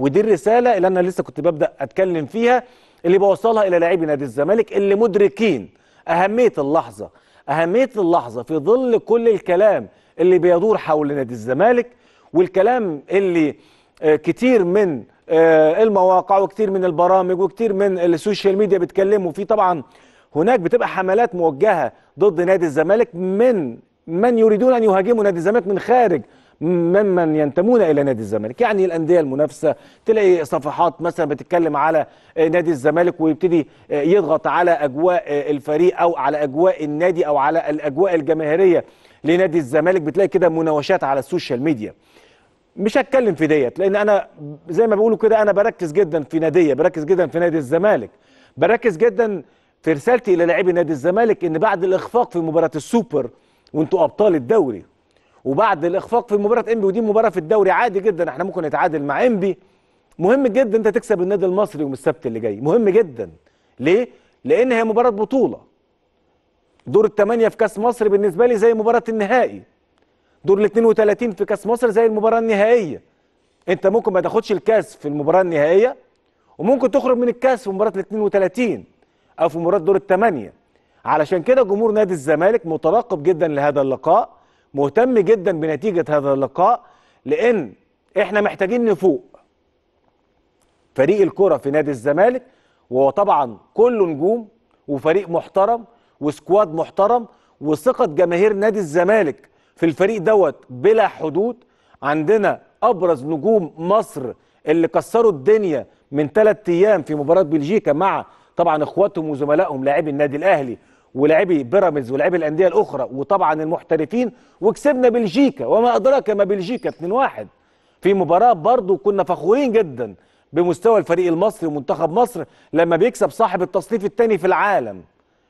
ودي الرساله اللي انا لسه كنت ببدا اتكلم فيها اللي بوصلها الى لاعبي نادي الزمالك اللي مدركين اهميه اللحظه اهميه اللحظه في ظل كل الكلام اللي بيدور حول نادي الزمالك والكلام اللي آه، كتير من آه، المواقع وكتير من البرامج وكتير من السوشيال ميديا بيتكلموا فيه طبعا هناك بتبقى حملات موجهه ضد نادي الزمالك من من يريدون ان يهاجموا نادي الزمالك من خارج ممن ينتمون الى نادي الزمالك يعني الانديه المنافسه تلاقي صفحات مثلا بتتكلم على آه، نادي الزمالك ويبتدي آه، يضغط على اجواء آه، الفريق او على اجواء النادي او على الاجواء الجماهيريه لنادي الزمالك بتلاقي كده مناوشات على السوشيال ميديا مش هتكلم في ديت لان انا زي ما بيقولوا كده انا بركز جدا في ناديه بركز جدا في نادي الزمالك بركز جدا في رسالتي الى لاعبي نادي الزمالك ان بعد الاخفاق في مباراه السوبر وانتوا ابطال الدوري وبعد الاخفاق في مباراه انبي ودي مباراه في الدوري عادي جدا احنا ممكن نتعادل مع انبي مهم جدا انت تكسب النادي المصري يوم السبت اللي جاي مهم جدا ليه لان هي مباراه بطوله دور الثمانيه في كاس مصر بالنسبه لي زي مباراه النهائي دور ال 32 في كاس مصر زي المباراه النهائيه انت ممكن ما تاخدش الكاس في المباراه النهائيه وممكن تخرج من الكاس في مباراه ال 32 او في مباراه دور الثمانيه علشان كده جمهور نادي الزمالك مترقب جدا لهذا اللقاء مهتم جدا بنتيجة هذا اللقاء لأن احنا محتاجين نفوق فريق الكرة في نادي الزمالك وهو طبعا كله نجوم وفريق محترم وسكواد محترم وثقة جماهير نادي الزمالك في الفريق دوت بلا حدود عندنا أبرز نجوم مصر اللي كسروا الدنيا من ثلاث أيام في مباراة بلجيكا مع طبعا إخواتهم وزملائهم لاعبي النادي الأهلي ولاعبي بيراميدز ولاعبي الانديه الاخرى وطبعا المحترفين وكسبنا بلجيكا وما ادراك ما بلجيكا 2-1 في مباراه برضه كنا فخورين جدا بمستوى الفريق المصري ومنتخب مصر لما بيكسب صاحب التصنيف الثاني في العالم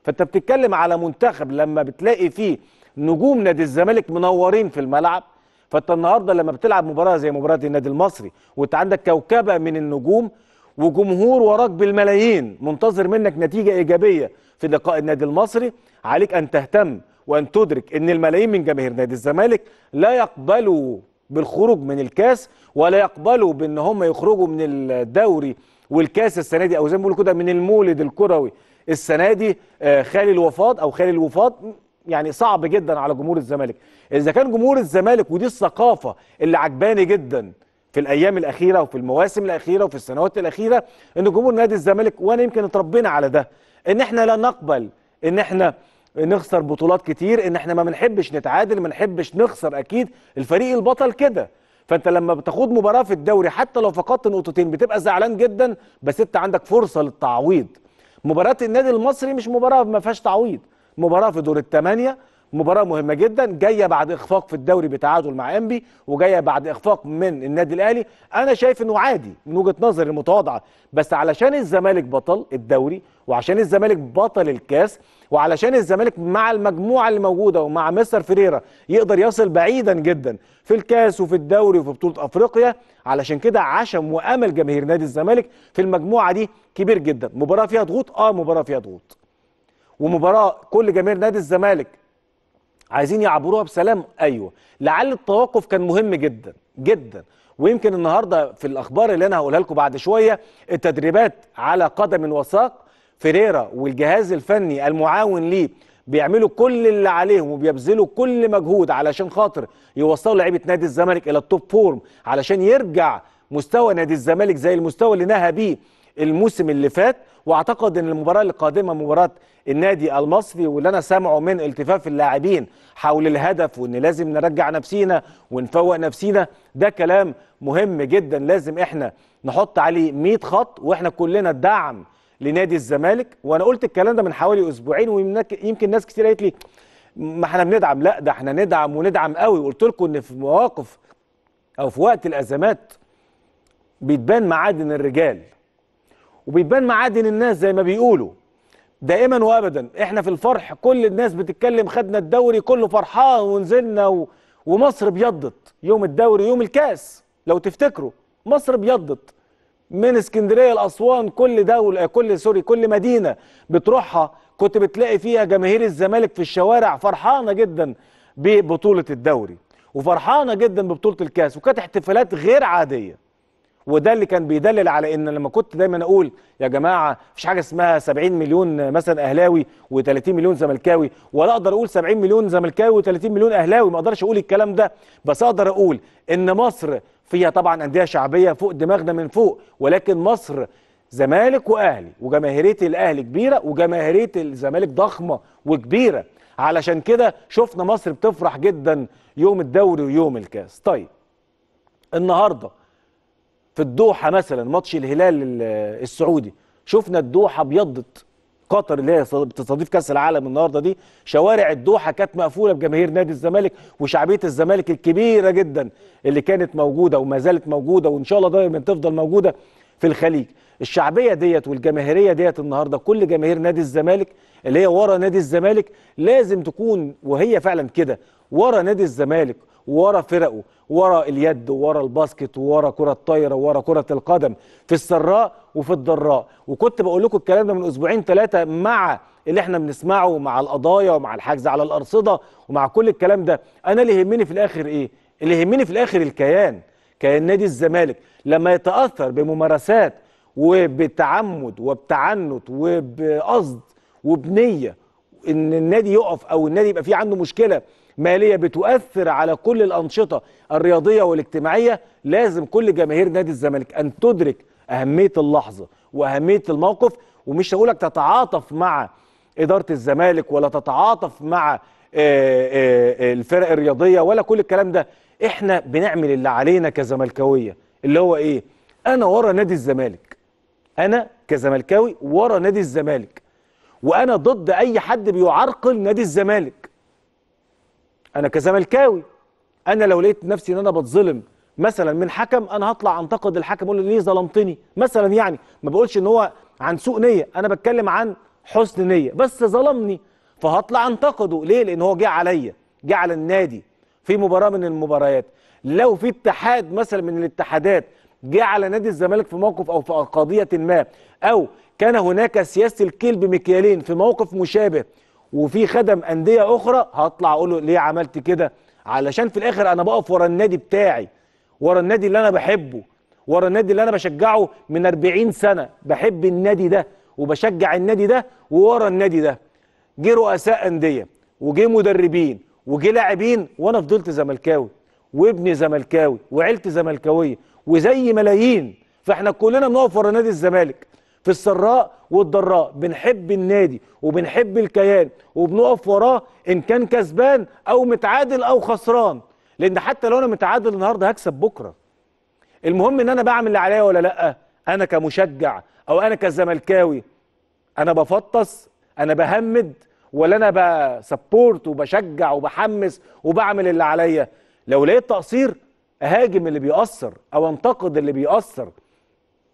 فانت بتتكلم على منتخب لما بتلاقي فيه نجوم نادي الزمالك منورين في الملعب فانت النهارده لما بتلعب مباراه زي مباراه النادي المصري وانت عندك كوكبه من النجوم وجمهور وراك بالملايين منتظر منك نتيجة إيجابية في لقاء النادي المصري عليك أن تهتم وأن تدرك أن الملايين من جماهير نادي الزمالك لا يقبلوا بالخروج من الكاس ولا يقبلوا بأن هم يخرجوا من الدوري والكاس السنة دي أو زي ما بيقولوا كده من المولد الكروي السنة دي آه، خالي الوفاض أو خالي الوفاض يعني صعب جدا على جمهور الزمالك إذا كان جمهور الزمالك ودي الثقافة اللي عجباني جدا في الايام الاخيره وفي المواسم الاخيره وفي السنوات الاخيره ان جمهور نادي الزمالك وانا يمكن اتربينا على ده ان احنا لا نقبل ان احنا نخسر بطولات كتير ان احنا ما بنحبش نتعادل ما بنحبش نخسر اكيد الفريق البطل كده فانت لما بتاخد مباراه في الدوري حتى لو فقدت نقطتين بتبقى زعلان جدا بس انت عندك فرصه للتعويض مباراه النادي المصري مش مباراه ما فيهاش تعويض مباراه في دور الثمانيه مباراه مهمه جدا جايه بعد اخفاق في الدوري بتعادل مع انبي وجايه بعد اخفاق من النادي الاهلي انا شايف انه عادي من وجهه نظري المتواضعه بس علشان الزمالك بطل الدوري وعشان الزمالك بطل الكاس وعلشان الزمالك مع المجموعه اللي موجوده ومع مستر فريرا يقدر يصل بعيدا جدا في الكاس وفي الدوري وفي بطوله افريقيا علشان كده عشم وامل جماهير نادي الزمالك في المجموعه دي كبير جدا مباراه فيها ضغوط اه مباراه فيها ضغوط ومباراه كل جماهير نادي الزمالك عايزين يعبروها بسلام ايوه لعل التوقف كان مهم جدا جدا ويمكن النهارده في الاخبار اللي انا هقولها لكم بعد شويه التدريبات على قدم وساق فيريرا والجهاز الفني المعاون ليه بيعملوا كل اللي عليهم وبيبذلوا كل مجهود علشان خاطر يوصلوا لعيبه نادي الزمالك الى التوب فورم علشان يرجع مستوى نادي الزمالك زي المستوى اللي نهى بيه الموسم اللي فات واعتقد ان المباراه القادمه مباراه النادي المصري واللي انا سامعه من التفاف اللاعبين حول الهدف وان لازم نرجع نفسينا ونفوق نفسينا ده كلام مهم جدا لازم احنا نحط عليه 100 خط واحنا كلنا الدعم لنادي الزمالك وانا قلت الكلام ده من حوالي اسبوعين ويمكن ناس كتير قالت لي ما احنا بندعم لا ده احنا ندعم وندعم قوي قلت لكم ان في مواقف او في وقت الازمات بيتبان معادن الرجال وبيبان معادن الناس زي ما بيقولوا دائما وابدا احنا في الفرح كل الناس بتتكلم خدنا الدوري كله فرحان ونزلنا و... ومصر بيضت يوم الدوري يوم الكاس لو تفتكروا مصر بيضت من اسكندريه لاسوان كل دوله كل سوري كل مدينه بتروحها كنت بتلاقي فيها جماهير الزمالك في الشوارع فرحانه جدا ببطوله الدوري وفرحانه جدا ببطوله الكاس وكانت احتفالات غير عاديه وده اللي كان بيدلل على ان لما كنت دايما اقول يا جماعه مفيش حاجه اسمها 70 مليون مثلا اهلاوي و30 مليون زملكاوي ولا اقدر اقول 70 مليون زملكاوي و30 مليون اهلاوي ما اقدرش اقول الكلام ده بس اقدر اقول ان مصر فيها طبعا انديه شعبيه فوق دماغنا من فوق ولكن مصر زمالك واهلي وجماهيريه الاهلي كبيره وجماهيريه الزمالك ضخمه وكبيره علشان كده شفنا مصر بتفرح جدا يوم الدوري ويوم الكاس طيب النهارده في الدوحه مثلا ماتش الهلال السعودي شفنا الدوحه ابيضت قطر اللي هي بتستضيف كاس العالم النهارده دي شوارع الدوحه كانت مقفوله بجماهير نادي الزمالك وشعبيه الزمالك الكبيره جدا اللي كانت موجوده وما زالت موجوده وان شاء الله دايما تفضل موجوده في الخليج الشعبيه ديت والجماهيريه ديت النهارده كل جماهير نادي الزمالك اللي هي ورا نادي الزمالك لازم تكون وهي فعلا كده ورا نادي الزمالك ورا فرقه ورا اليد ورا الباسكت ورا كرة الطايرة ورا كرة القدم في السراء وفي الضراء وكنت بقول لكم الكلام ده من أسبوعين ثلاثة مع اللي احنا بنسمعه مع القضايا ومع الحجز على الأرصدة ومع كل الكلام ده أنا اللي يهمني في الآخر إيه؟ اللي يهمني في الآخر الكيان كيان نادي الزمالك لما يتأثر بممارسات وبتعمد وبتعنت وبقصد وبنية ان النادي يقف او النادي يبقى فيه عنده مشكله ماليه بتؤثر على كل الانشطه الرياضيه والاجتماعيه لازم كل جماهير نادي الزمالك ان تدرك اهميه اللحظه واهميه الموقف ومش هقولك تتعاطف مع اداره الزمالك ولا تتعاطف مع آه، آه، الفرق الرياضيه ولا كل الكلام ده احنا بنعمل اللي علينا كزملكاويه اللي هو ايه انا ورا نادي الزمالك انا كزملكاوي ورا نادي الزمالك وانا ضد اي حد بيعرقل نادي الزمالك انا كزملكاوي انا لو لقيت نفسي ان انا بتظلم مثلا من حكم انا هطلع انتقد الحكم اقول له ليه ظلمتني مثلا يعني ما بقولش ان هو عن سوء نيه انا بتكلم عن حسن نيه بس ظلمني فهطلع انتقده ليه لان هو جه عليا جه على النادي في مباراه من المباريات لو في اتحاد مثلا من الاتحادات جه على نادي الزمالك في موقف او في قضيه ما او كان هناك سياسه الكيل بمكيالين في موقف مشابه وفي خدم انديه اخرى هطلع اقول له ليه عملت كده علشان في الاخر انا بقف ورا النادي بتاعي ورا النادي اللي انا بحبه ورا النادي اللي انا بشجعه من 40 سنه بحب النادي ده وبشجع النادي ده وورا النادي ده جه رؤساء انديه وجه مدربين وجه لاعبين وانا فضلت زملكاوي وابني زملكاوي وعيلتي زملكاويه وزي ملايين فاحنا كلنا بنقف ورا نادي الزمالك في السراء والضراء بنحب النادي وبنحب الكيان وبنقف وراه ان كان كسبان او متعادل او خسران لان حتى لو انا متعادل النهارده هكسب بكره المهم ان انا بعمل اللي عليا ولا لا انا كمشجع او انا كزملكاوي انا بفطس انا بهمد ولا انا بسبورت وبشجع وبحمس وبعمل اللي عليا لو لقيت تقصير اهاجم اللي بيأثر او انتقد اللي بيأثر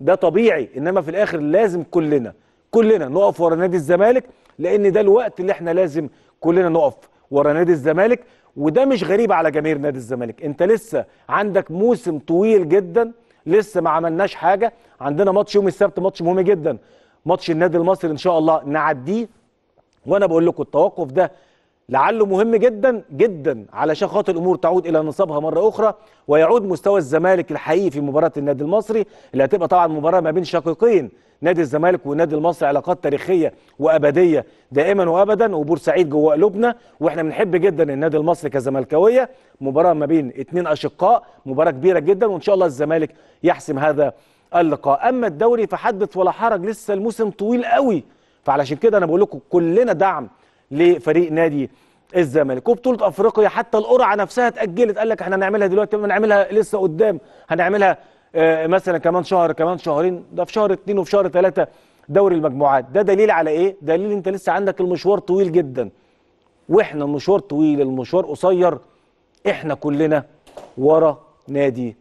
ده طبيعي انما في الاخر لازم كلنا كلنا نقف ورا نادي الزمالك لان ده الوقت اللي احنا لازم كلنا نقف ورا نادي الزمالك وده مش غريب على جماهير نادي الزمالك انت لسه عندك موسم طويل جدا لسه ما عملناش حاجه عندنا ماتش يوم السبت ماتش مهم جدا ماتش النادي المصري ان شاء الله نعديه وانا بقول لكم التوقف ده لعله مهم جدا جدا علشان خاطر الامور تعود الى نصابها مره اخرى ويعود مستوى الزمالك الحقيقي في مباراه النادي المصري اللي هتبقى طبعا مباراه ما بين شقيقين نادي الزمالك والنادي المصري علاقات تاريخيه وابديه دائما وابدا وبورسعيد جوه قلوبنا واحنا بنحب جدا النادي المصري كزملكاويه مباراه ما بين اثنين اشقاء مباراه كبيره جدا وان شاء الله الزمالك يحسم هذا اللقاء اما الدوري فحدث ولا حرج لسه الموسم طويل قوي فعلشان كده انا بقول لكم كلنا دعم لفريق نادي الزمالك وبطوله افريقيا حتى القرعه نفسها اتاجلت قال لك احنا هنعملها دلوقتي هنعملها لسه قدام هنعملها آه، مثلا كمان شهر كمان شهرين ده في شهر اتنين وفي شهر ثلاثه دوري المجموعات ده دليل على ايه؟ دليل انت لسه عندك المشوار طويل جدا واحنا المشوار طويل المشوار قصير احنا كلنا ورا نادي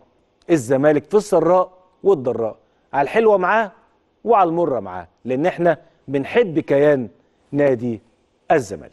الزمالك في السراء والضراء على الحلوه معاه وعلى المره معاه لان احنا بنحب كيان نادي الزمالك